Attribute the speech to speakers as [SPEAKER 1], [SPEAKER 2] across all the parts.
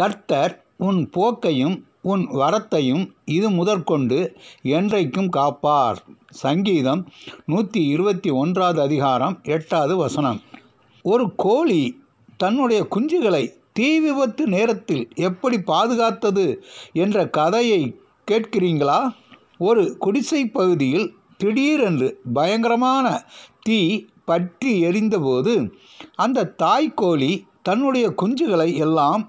[SPEAKER 1] கர்த்தர் உன் போக்கையும் உன் வரத்தையும் இது முதற்கொண்டு என்றைக்கும் காப்பார் சங்கீதம் நூற்றி இருபத்தி ஒன்றாவது அதிகாரம் எட்டாவது வசனம் ஒரு கோழி தன்னுடைய குஞ்சுகளை தீ விபத்து நேரத்தில் எப்படி பாதுகாத்தது என்ற கதையை கேட்கிறீங்களா ஒரு குடிசை பகுதியில் திடீரென்று பயங்கரமான தீ பற்றி எரிந்தபோது அந்த தாய்க்கோழி தன்னுடைய குஞ்சுகளை எல்லாம்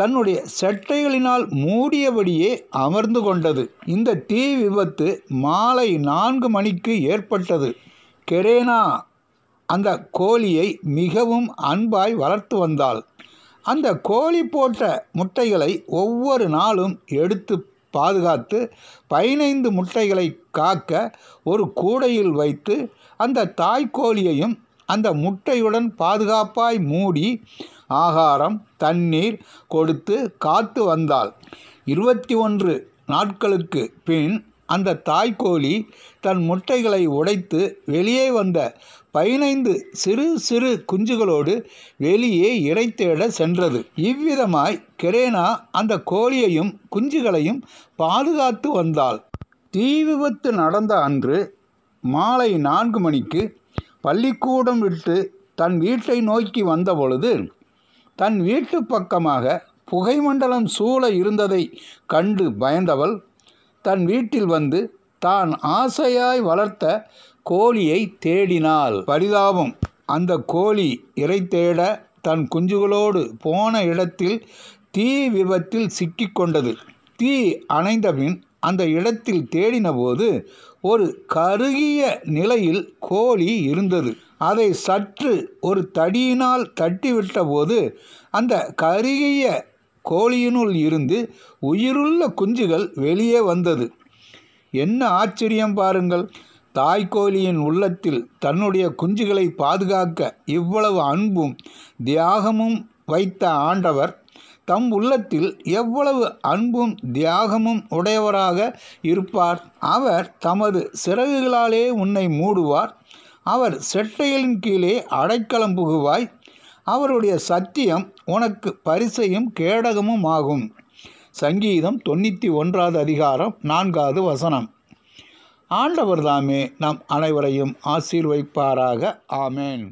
[SPEAKER 1] தன்னுடைய சட்டைகளினால் மூடியபடியே அமர்ந்து கொண்டது இந்த தீ விபத்து மாலை நான்கு மணிக்கு ஏற்பட்டது கெரேனா அந்த கோழியை மிகவும் அன்பாய் வளர்த்து வந்தாள் அந்த கோழி போட்ட முட்டைகளை ஒவ்வொரு நாளும் எடுத்து பாதுகாத்து பதினைந்து முட்டைகளை காக்க ஒரு கூடையில் வைத்து அந்த தாய்க்கோழியையும் அந்த முட்டையுடன் பாதுகாப்பாய் மூடி ஆகாரம் தண்ணீர் கொடுத்து காத்து வந்தாள் இருபத்தி ஒன்று நாட்களுக்கு பின் அந்த தாய்க்கோழி தன் முட்டைகளை உடைத்து வெளியே வந்த பதினைந்து சிறு சிறு குஞ்சுகளோடு வெளியே இறை தேட சென்றது இவ்விதமாய் கெரேனா அந்த கோழியையும் குஞ்சுகளையும் பாதுகாத்து வந்தாள் தீ விபத்து நடந்த அன்று மாலை நான்கு மணிக்கு பள்ளிக்கூடம் விட்டு தன் வீட்டை நோக்கி வந்தபொழுது தன் வீட்டு பக்கமாக புகை மண்டலம் சூழ இருந்ததை கண்டு பயந்தவள் தன் வீட்டில் வந்து தான் ஆசையாய் வளர்த்த கோழியை தேடினாள் பரிதாபம் அந்த கோழி இறை தேட தன் குஞ்சுகளோடு போன இடத்தில் தீ விபத்தில் சிக்கிக்கொண்டது தீ அணைந்தபின் அந்த இடத்தில் தேடினபோது ஒரு கருகிய நிலையில் கோழி இருந்தது அதை சற்று ஒரு தடியினால் தட்டிவிட்டபோது அந்த கருகிய கோழியினுள் இருந்து உயிருள்ள குஞ்சுகள் வெளியே வந்தது என்ன ஆச்சரியம் பாருங்கள் தாய்கோழியின் உள்ளத்தில் தன்னுடைய குஞ்சுகளை பாதுகாக்க இவ்வளவு அன்பும் தியாகமும் வைத்த ஆண்டவர் தம் உள்ளத்தில் எவ்வளவு அன்பும் தியாகமும் உடையவராக இருப்பார் அவர் தமது சிறகுகளாலே உன்னை மூடுவார் அவர் செட்டையலின் கீழே அடைக்கலம் புகுவாய் அவருடைய சத்தியம் உனக்கு பரிசையும் கேடகமும் ஆகும் சங்கீதம் தொண்ணூற்றி ஒன்றாவது அதிகாரம் நான்காவது வசனம் ஆண்டவர் தாமே நம் அனைவரையும் ஆசீர்வைப்பாராக ஆமேன்